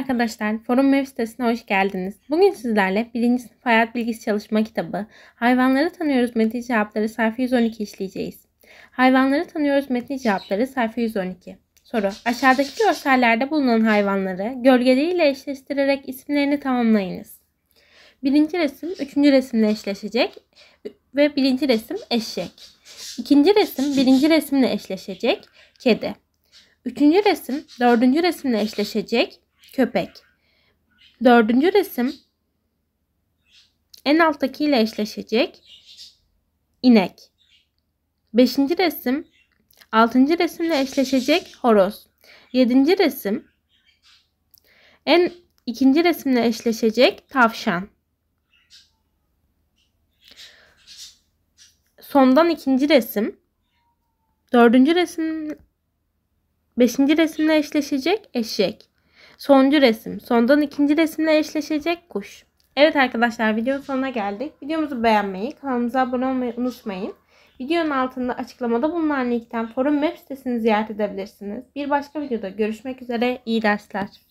arkadaşlar, Forum Web sitesine hoş geldiniz. Bugün sizlerle 1. sınıf hayat bilgisi çalışma kitabı Hayvanları Tanıyoruz metni cevapları sayfa 112 işleyeceğiz. Hayvanları Tanıyoruz metni cevapları sayfa 112. Soru. Aşağıdaki görsellerde bulunan hayvanları gölgeleriyle eşleştirerek isimlerini tamamlayınız. Birinci resim üçüncü resimle eşleşecek ve birinci resim eşek. İkinci resim birinci resimle eşleşecek kedi. Üçüncü resim dördüncü resimle eşleşecek köpek. Dördüncü resim en alttakiyle eşleşecek inek. Beşinci resim altıncı resimle eşleşecek horoz. Yedinci resim en ikinci resimle eşleşecek tavşan. Sondan ikinci resim. Dördüncü resim, beşinci resimle eşleşecek eşek. Sonuncu resim. Sondan ikinci resimle eşleşecek kuş. Evet arkadaşlar videonun sonuna geldik. Videomuzu beğenmeyi, kanalımıza abone olmayı unutmayın. Videonun altında açıklamada bulunan linkten forum web sitesini ziyaret edebilirsiniz. Bir başka videoda görüşmek üzere. İyi dersler.